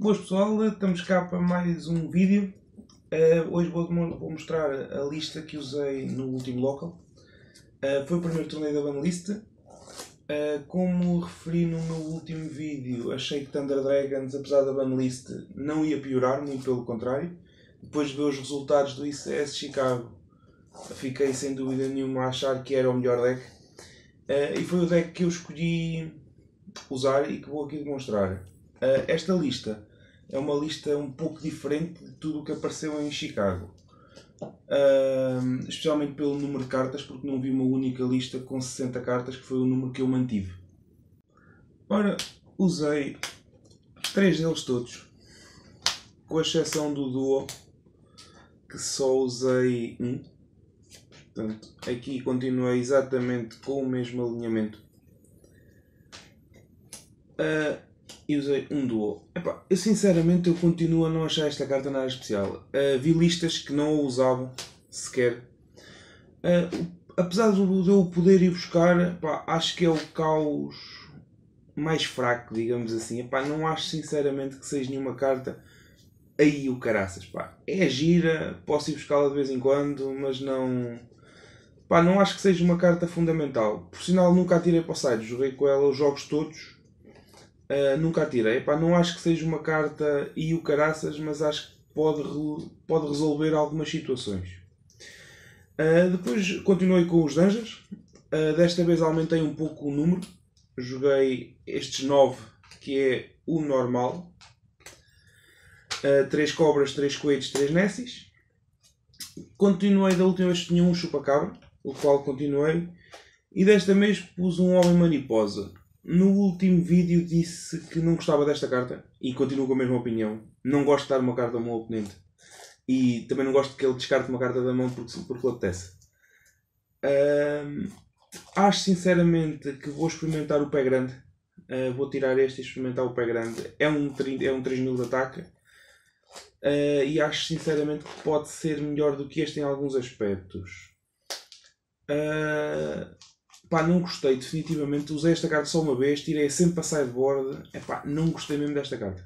Boas pessoal, estamos cá para mais um vídeo. Uh, hoje vou, vou, mostrar a lista que usei no último local. Uh, foi o primeiro torneio da banlist. Uh, como referi no meu último vídeo, achei que Thunder Dragons, apesar da banlist, não ia piorar, muito pelo contrário. Depois de ver os resultados do ICS Chicago, fiquei sem dúvida nenhuma a achar que era o melhor deck. Uh, e foi o deck que eu escolhi usar e que vou aqui demonstrar. Uh, esta lista é uma lista um pouco diferente de tudo o que apareceu em Chicago. Uh, especialmente pelo número de cartas, porque não vi uma única lista com 60 cartas, que foi o número que eu mantive. Ora, usei três deles todos, com exceção do Duo, que só usei um. Portanto, aqui continuei exatamente com o mesmo alinhamento. Uh, e usei um duo. Epá, eu sinceramente eu continuo a não achar esta carta nada especial. Uh, vi listas que não a usavam sequer. Uh, apesar de eu poder ir buscar, epá, acho que é o caos mais fraco, digamos assim. Epá, não acho sinceramente que seja nenhuma carta aí o caraças. É gira, posso ir buscá-la de vez em quando, mas não. não acho que seja uma carta fundamental. Por sinal, nunca a tirei para o site. Joguei com ela os jogos todos Uh, nunca atirei. Epá, não acho que seja uma carta e o caraças, mas acho que pode, pode resolver algumas situações. Uh, depois continuei com os dungeons. Uh, desta vez aumentei um pouco o número. Joguei estes 9, que é o normal. Uh, 3 cobras, 3 coelhos, 3 nessis. Continuei da última vez que tinha um chupa-cabra, o qual continuei. E desta vez pus um homem mariposa no último vídeo disse que não gostava desta carta e continuo com a mesma opinião. Não gosto de dar uma carta ao meu oponente e também não gosto que ele descarte uma carta da mão porque, porque lhe apetece. Um, acho sinceramente que vou experimentar o pé grande. Uh, vou tirar este e experimentar o pé grande. É um, é um 3000 de ataque. Uh, e acho sinceramente que pode ser melhor do que este em alguns aspectos. Uh, Pá, não gostei definitivamente. Usei esta carta só uma vez, tirei sempre a sideboard. É pá, não gostei mesmo desta carta.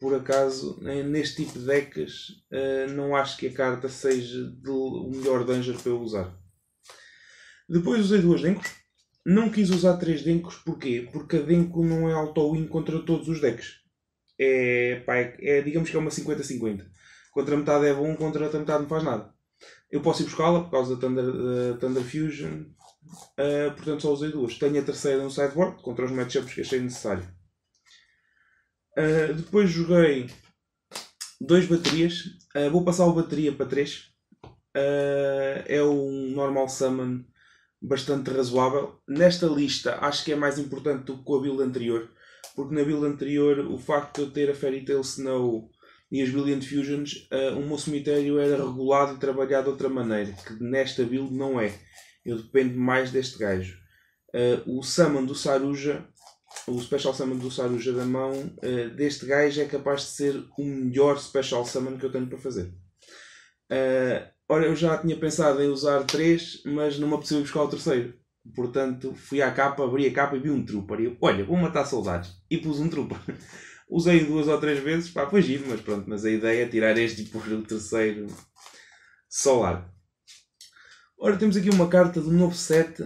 Por acaso, neste tipo de decks, uh, eh, não acho que a carta seja de, o melhor danger para eu usar. Depois usei duas Dencos. Não quis usar três Dencos, porquê? Porque a denco não é auto-win contra todos os decks. É, pá, é, é digamos que é uma 50-50. Contra metade é bom, contra outra metade não faz nada. Eu posso ir buscá-la por causa da Thunder, da Thunder Fusion, Uh, portanto, só usei duas. Tenho a terceira no sideboard contra os matchups que achei necessário. Uh, depois joguei dois baterias. Uh, vou passar o bateria para três. é um normal summon bastante razoável. Nesta lista acho que é mais importante do que com a build anterior. Porque na build anterior o facto de eu ter a Fairy Tail Snow e as Brilliant Fusions, o meu cemitério era regulado e trabalhado de outra maneira, que nesta build não é. Eu dependo mais deste gajo. Uh, o Saman do Saruja, o Special Summon do Saruja da mão, uh, deste gajo é capaz de ser o melhor Special Summon que eu tenho para fazer. Uh, ora, eu já tinha pensado em usar três, mas não me apeteceu buscar o terceiro. Portanto, fui à capa, abri a capa e vi um trooper. E eu, olha, vou matar soldados. E pus um trooper. Usei duas ou três vezes, pá, foi giro, mas pronto. Mas a ideia é tirar este e pôr o terceiro solar. Ora, temos aqui uma carta de novo set.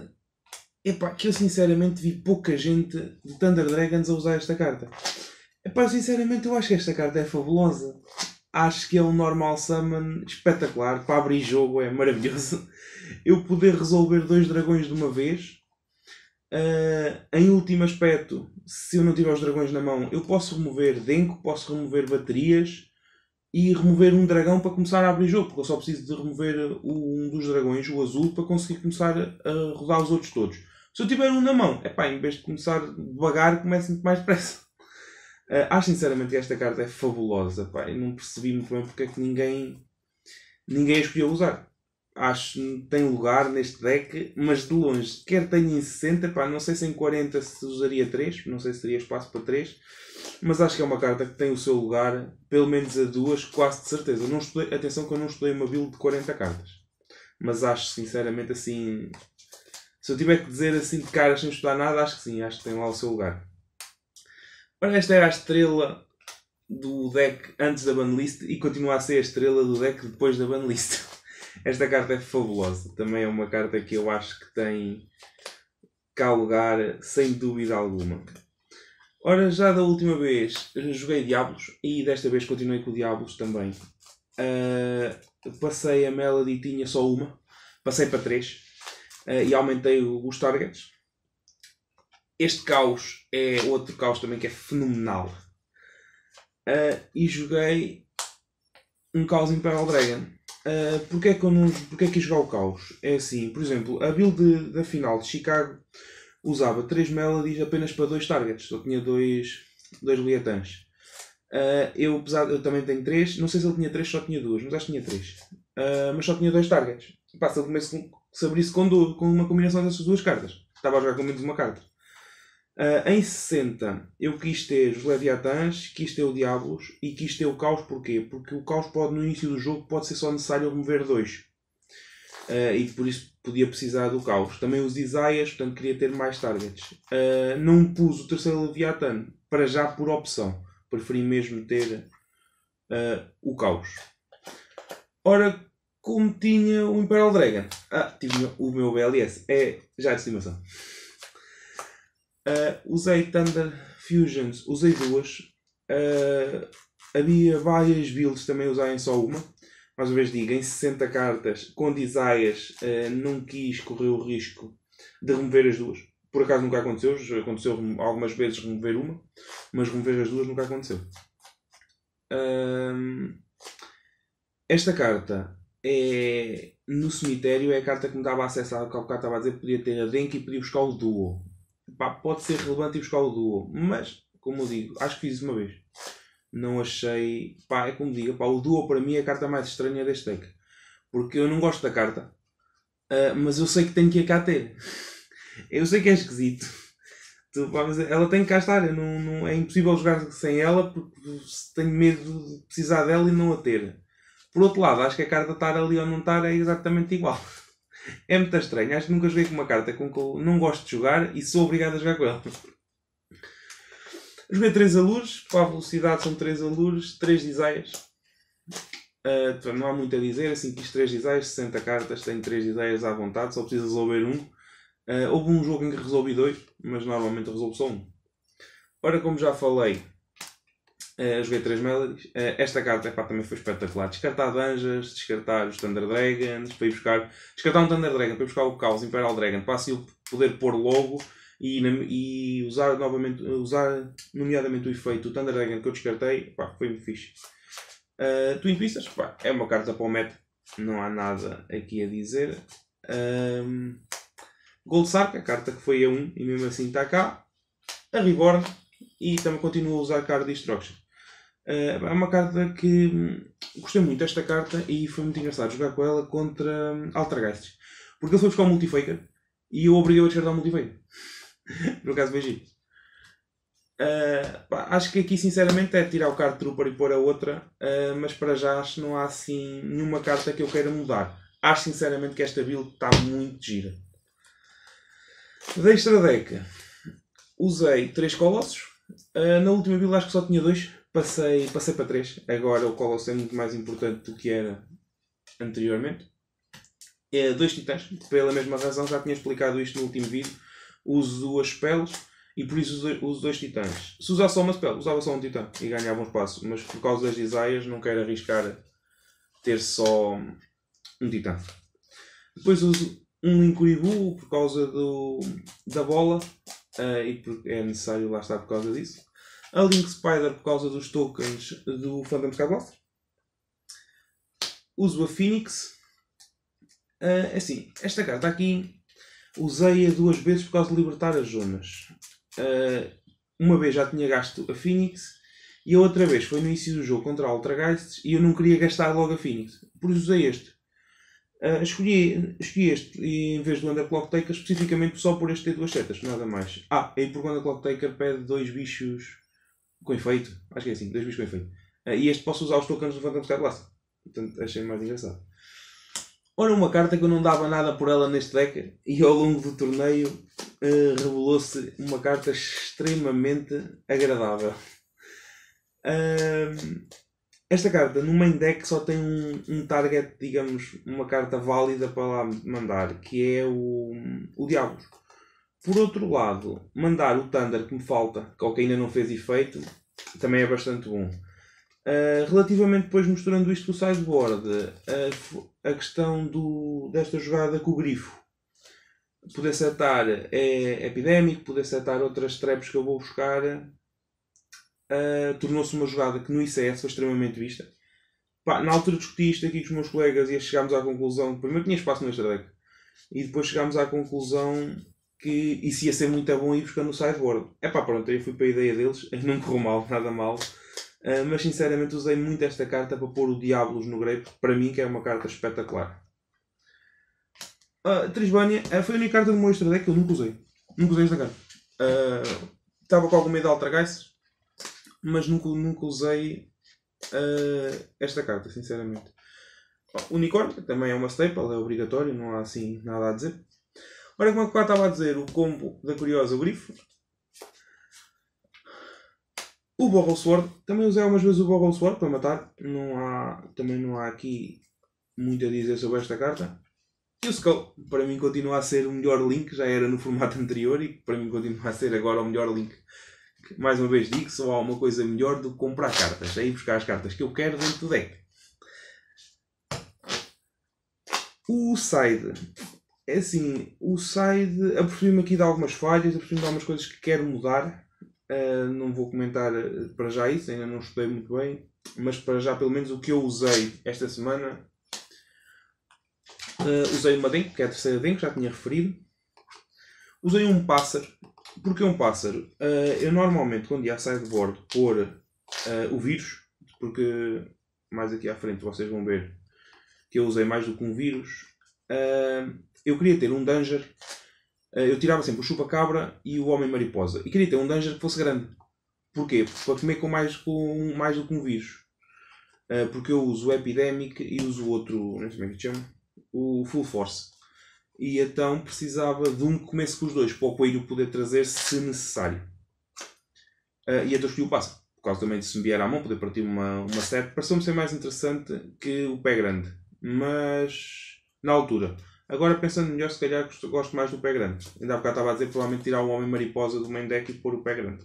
Epá, que eu sinceramente vi pouca gente de Thunder Dragons a usar esta carta. Epá, sinceramente eu acho que esta carta é fabulosa. Acho que é um normal summon espetacular. Para abrir jogo é maravilhoso. Eu poder resolver dois dragões de uma vez. Uh, em último aspecto, se eu não tiver os dragões na mão, eu posso remover Denko, posso remover baterias e remover um dragão para começar a abrir jogo, porque eu só preciso de remover uh, um dos dragões, o azul, para conseguir começar a rodar os outros todos. Se eu tiver um na mão, é pá, em vez de começar devagar, começo muito mais depressa. Uh, acho sinceramente que esta carta é fabulosa, pá, e não percebi muito bem porque é que ninguém, ninguém a escolheu usar acho tem lugar neste deck, mas de longe, quer tenha em 60, pá, não sei se em 40 se usaria 3, não sei se teria espaço para 3, mas acho que é uma carta que tem o seu lugar, pelo menos a duas, quase de certeza. não estudei, atenção que eu não estudei uma build de 40 cartas, mas acho sinceramente assim, se eu tiver que dizer assim de cara sem estudar nada, acho que sim, acho que tem lá o seu lugar. Ora, esta era a estrela do deck antes da banlist e continua a ser a estrela do deck depois da banlist. Esta carta é fabulosa. Também é uma carta que eu acho que tem cá lugar, sem dúvida alguma. Ora, já da última vez joguei Diablos e desta vez continuei com Diablos também. Uh, passei a Melody, tinha só uma, passei para três uh, e aumentei os targets. Este caos é outro caos também que é fenomenal. Uh, e joguei um caos Imperial Dragon Uh, ah, porque, é que eu não, porque é que jogar o caos? É assim, por exemplo, a build da final de Chicago usava 3 melodies apenas para 2 targets, só tinha 2 dois, dois liatãs. Uh, ah, eu, apesar, eu também tenho 3, não sei se ele tinha 3, só tinha 2, mas acho que tinha 3. Uh, ah, mas só tinha 2 targets. Pá, se ele comece com, se abrisse com, com uma combinação dessas duas cartas, estava a jogar com menos uma carta. Uh, em 60 eu quis ter os Leviatãs, quis ter o Diablos e quis ter o Caos, porquê? Porque o Caos pode, no início do jogo pode ser só necessário mover dois. Uh, e por isso podia precisar do Caos. Também os Isaias, portanto queria ter mais targets. Uh, não pus o terceiro Leviatã, para já por opção. Preferi mesmo ter o Caos. Ora, como tinha o Imperial Dragon? Ah, tive o meu BLS. É já de estimação. Uh, usei Thunder Fusions, usei duas. Uh, havia várias builds, também usarem só uma. Mais uma vez digo, em 60 cartas, com desaias, uh, eh, não quis correr o risco de remover as duas. Por acaso nunca aconteceu, aconteceu algumas vezes remover uma, mas remover as duas nunca aconteceu. esta carta é no cemitério é a carta que me dava acesso ao que ao bocado estava a dizer, podia ter a Denki e podia buscar o Duo pode ser relevante ir buscar o duo, mas, como eu digo, acho que fiz uma vez. Não achei. Pá, é como digo, pá, o duo para mim é a carta mais estranha deste deck. Porque eu não gosto da carta, uh, mas eu sei que tenho que ir cá ter. eu sei que é esquisito. Tu, pá, mas ela tem que cá estar. Não, não, é impossível jogar sem ela porque tenho medo de precisar dela e não a ter. Por outro lado, acho que a carta estar ali ou não estar é exatamente igual. É muito estranho. Acho que nunca joguei com uma carta com que eu não gosto de jogar e sou obrigado a jogar com ela. Joguei 3 alures, com a velocidade são 3 alures, 3 designs. Uh, não há muito a dizer, assim quis 3 designs, 60 cartas, tenho 3 designs à vontade, só preciso resolver um. Uh, houve um jogo em que resolvi dois, mas normalmente resolvo só um. Ora, como já falei, Uh, joguei três melodies. Uh, esta carta epá, também foi espetacular. Descartar Danjas, descartar os Thunder Dragons, para ir buscar. Descartar um Thunder Dragon, para ir buscar o Caos Imperial Dragon, para assim poder pôr logo e, e usar novamente, usar nomeadamente o efeito do Thunder Dragon que eu descartei. Epá, foi-me fixe. Uh, Twin Twisters, é uma carta para o meta, não há nada aqui a dizer. Um, ehm, Gold Sark, a carta que foi a 1 e mesmo assim está cá. A Reborn, e também continuo a usar a carta Destruction. Eh, é uma carta que hum, gostei muito desta carta e foi muito engraçado jogar com ela contra hum, Altergeist. Porque ele foi buscar o um Multifaker e eu obriguei a descartar o um Multifaker. no caso, beijinho. Uh, acho que aqui sinceramente é tirar o card trooper e pôr a outra, uh, mas para já acho que não há assim nenhuma carta que eu queira mudar. Acho sinceramente que esta build está muito gira. Da extra deck usei 3 colossos, Uh, na última build acho que só tinha dois, passei, passei para três. Agora o Colossus é muito mais importante do que era anteriormente. É, dois titãs, pela mesma razão, já tinha explicado isto no último vídeo. Uso duas peles e por isso uso, dois titãs. Se usasse só uma spell, usava só um titã e ganhava um espaço, mas por causa das desaias não quero arriscar ter só um titã. Depois uso um Incuribu por causa do, da bola Uh, e é necessário lá estar por causa disso. A Link Spider por causa dos tokens do Phantom Skyblaster. Uso a Phoenix. Uh, assim, esta carta aqui usei-a duas vezes por causa de libertar as Jonas. Uh, ah, uma vez já tinha gasto a Phoenix e a outra vez foi no início do jogo contra a Ultra Geists e eu não queria gastar logo a Phoenix. Por isso usei este. Uh, escolhi, escolhi este em vez do Underclock Taker especificamente só por este ter duas setas, nada mais. Ah, e porque o Underclock Taker pede dois bichos com efeito. Acho que é assim, dois bichos com efeito. Uh, e este posso usar os tokens do Phantom Sky Blaster. Portanto, achei mais engraçado. Ora, uma carta que eu não dava nada por ela neste deck e ao longo do torneio uh, revelou-se uma carta extremamente agradável. Uh, esta carta no main deck só tem um, um target, digamos, uma carta válida para lá mandar, que é o, o diabo Por outro lado, mandar o Thunder que me falta, que é que ainda não fez efeito, também é bastante bom. Uh, relativamente depois misturando isto com o sideboard, a questão do, desta jogada com o grifo. Poder acertar é epidémico, poder acertar outras traps que eu vou buscar ah, tornou-se uma jogada que no ICS foi extremamente vista. Pá, na altura discuti isto aqui com os meus colegas e chegámos à conclusão. Primeiro tinha espaço no extra deck. E depois chegámos à conclusão que isso ia ser muito bom ir buscando o sideboard. É pá, pronto, eu fui para a ideia deles, não correu mal, nada mal. Uh, mas sinceramente usei muito esta carta para pôr o Diablos no grape, para mim que é uma carta espetacular. Uh, Trisbânia uh, foi a única carta do meu extra deck que eu nunca usei. Nunca usei esta carta. Estava com algum medo de Altergeist, mas nunca, nunca usei uh, esta carta, sinceramente. Bom, unicórnio também é uma staple, é obrigatório, não há assim nada a dizer. Ora, como é eu estava a dizer, o combo da Curiosa Grifo. O Borrow Sword, também usei algumas vezes o Borrow Sword para matar, não há, também não há aqui muito a dizer sobre esta carta. E o Skull, para mim continua a ser o melhor link, já era no formato anterior e para mim continua a ser agora o melhor link mais uma vez digo, só há uma coisa melhor do que comprar cartas. É ir buscar as cartas que eu quero dentro do deck. O side. É assim, o side. Apercebi-me aqui de algumas falhas, apercebi-me de algumas coisas que quero mudar. Uh, não vou comentar ah, para já isso, ainda não estudei muito bem. Mas para já, pelo menos o que eu usei esta semana. Uh, usei uma Denko, que é a terceira Denko, já tinha referido. Usei um pássaro porque é um pássaro, uh, eu normalmente quando ia sair de bordo pôr uh, ah, o vírus, porque mais aqui à frente vocês vão ver que eu usei mais do que um vírus, uh, eu queria ter um danger, eu tirava sempre o chupa-cabra e o homem-mariposa, e queria ter um danger que fosse grande. Porquê? Para comer com mais, com mais do que um vírus. porque eu uso o Epidemic e uso o outro, não sei como é que chama, o Full Force e então precisava de um que comece com os dois para o Coelho poder trazer se necessário. Uh, e então escolhi o passo, por causa também de se me vier à mão poder partir uma, uma sete. Pareceu-me ser mais interessante que o pé grande, mas na altura. Agora pensando melhor, se calhar gosto, mais do pé grande. Ainda há bocado estava a dizer, provavelmente tirar o homem mariposa do main deck e pôr o pé grande.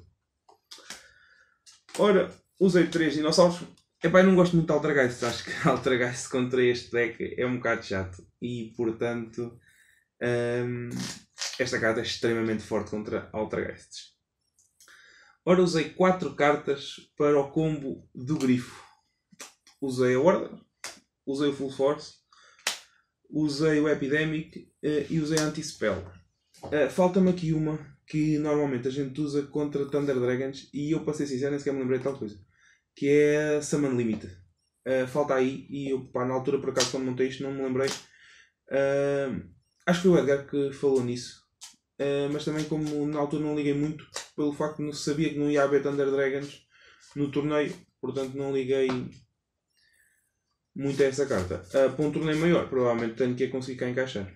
Ora, usei três dinossauros. Epá, eu não gosto muito de Altergeist, acho que Altergeist contra este deck é um bocado chato. E portanto, um, esta carta é extremamente forte contra Altergeists. Ora, usei 4 cartas para o combo do grifo. Usei a Order, usei o Full Force, usei o Epidemic uh, e usei a Anti-Spell. Uh, Falta-me aqui uma que normalmente a gente usa contra Thunder Dragons e eu, para ser sincero, nem sequer me lembrei de tal coisa. Que é a Summon Limit. Uh, falta aí e eu, pá, na altura, por acaso, quando montei isto, não me lembrei. Uh, Acho que foi o Edgar que falou nisso. Uh, mas também como na altura não liguei muito pelo facto de não sabia que não ia haver Thunder Dragons no torneio, portanto não liguei muito a essa carta. Uh, para um torneio maior, provavelmente tenho que a conseguir cá encaixar.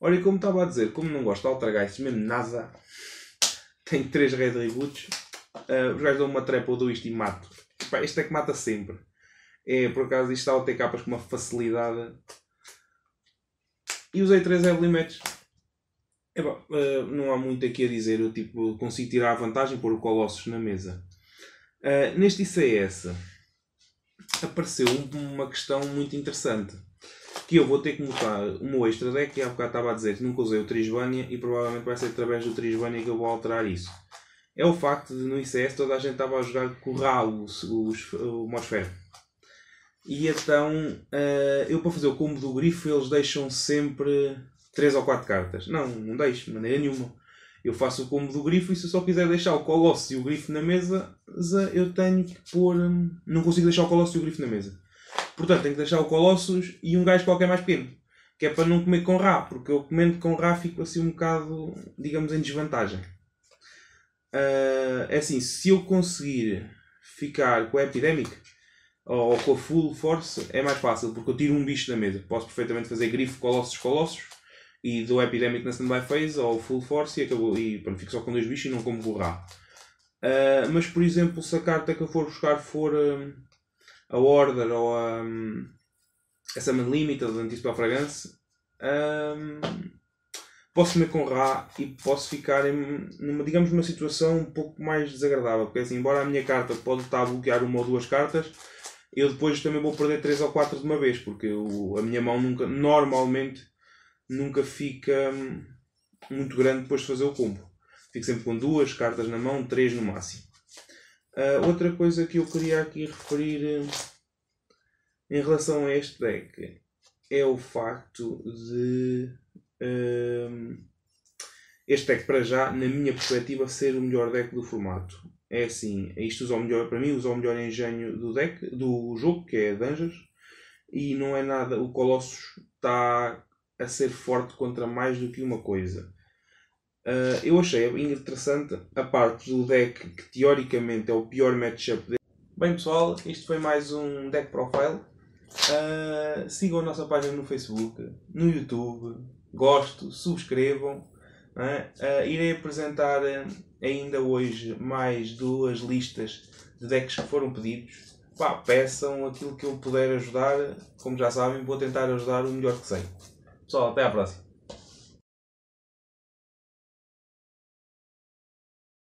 Olha, como estava a dizer, como não gosto de Altergeist mesmo NASA, tenho 3 Red Reboots, uh, os gajos dão uma trepa ou dou isto e mato. Pá, este é que mata sempre. É, por acaso, isto está a ter capas com uma facilidade e usei 3 Heavily Match. uh, não há muito aqui a dizer. Eu tipo, consigo tirar a vantagem por o Colossus na mesa. Uh, neste ICS apareceu uma questão muito interessante. Que eu vou ter que mudar o meu extra deck. que há bocado estava a dizer que nunca usei o Trisbania. E provavelmente vai ser através do Trisbania que eu vou alterar isso. É o facto de no ICS toda a gente estava a jogar com o Ra, o, o, o e então, eh, eu para fazer o combo do grifo, eles deixam sempre 3 ou 4 cartas. Não, não deixo, de maneira nenhuma. Eu faço o combo do grifo e se eu só quiser deixar o Colosso e o grifo na mesa, eu tenho que pôr. Hum, não consigo deixar o Colosso e o grifo na mesa. Portanto, tenho que deixar o colosso e um gajo qualquer mais pequeno. Que é para não comer com Rá, porque eu comendo com Rá fico assim um bocado, digamos, em desvantagem. Eh, é assim, se eu conseguir ficar com a epidémica ou, com a full force é mais fácil, porque eu tiro um bicho da mesa. Posso perfeitamente fazer grifo, colossos, colossos e dou Epidemic na standby phase ou full force e acabou. E pronto, fico só com dois bichos e não como borrar. Uh, mas por exemplo, se a carta que eu for buscar for um, a Order ou a, um, a Summon Limited, Antispell Fragrance, um, posso comer com Ra e posso ficar em, numa, digamos, uma situação um pouco mais desagradável, porque assim, embora a minha carta pode estar a bloquear uma ou duas cartas, eu depois também vou perder 3 ou 4 de uma vez, porque eu, a minha mão nunca, normalmente nunca fica hum, muito grande depois de fazer o combo. Fico sempre com duas cartas na mão, três no máximo. Uh, outra coisa que eu queria aqui referir hum, em relação a este deck é o facto de uh, este deck para já, na minha perspectiva, ser o melhor deck do formato é assim, isto usou melhor para mim, o melhor engenho do deck, do jogo, que é Dungeons, e não é nada, o Colossus está a ser forte contra mais do que uma coisa. Uh, eu achei interessante a parte do deck que teoricamente é o pior matchup dele. Bem pessoal, isto foi mais um deck profile. Uh, sigam a nossa página no Facebook, no YouTube, gosto, subscrevam. Uh, irei apresentar ainda hoje mais duas listas de decks que foram pedidos. Pá, peçam aquilo que eu puder ajudar. Como já sabem, vou tentar ajudar o melhor que sei. Pessoal, até à próxima.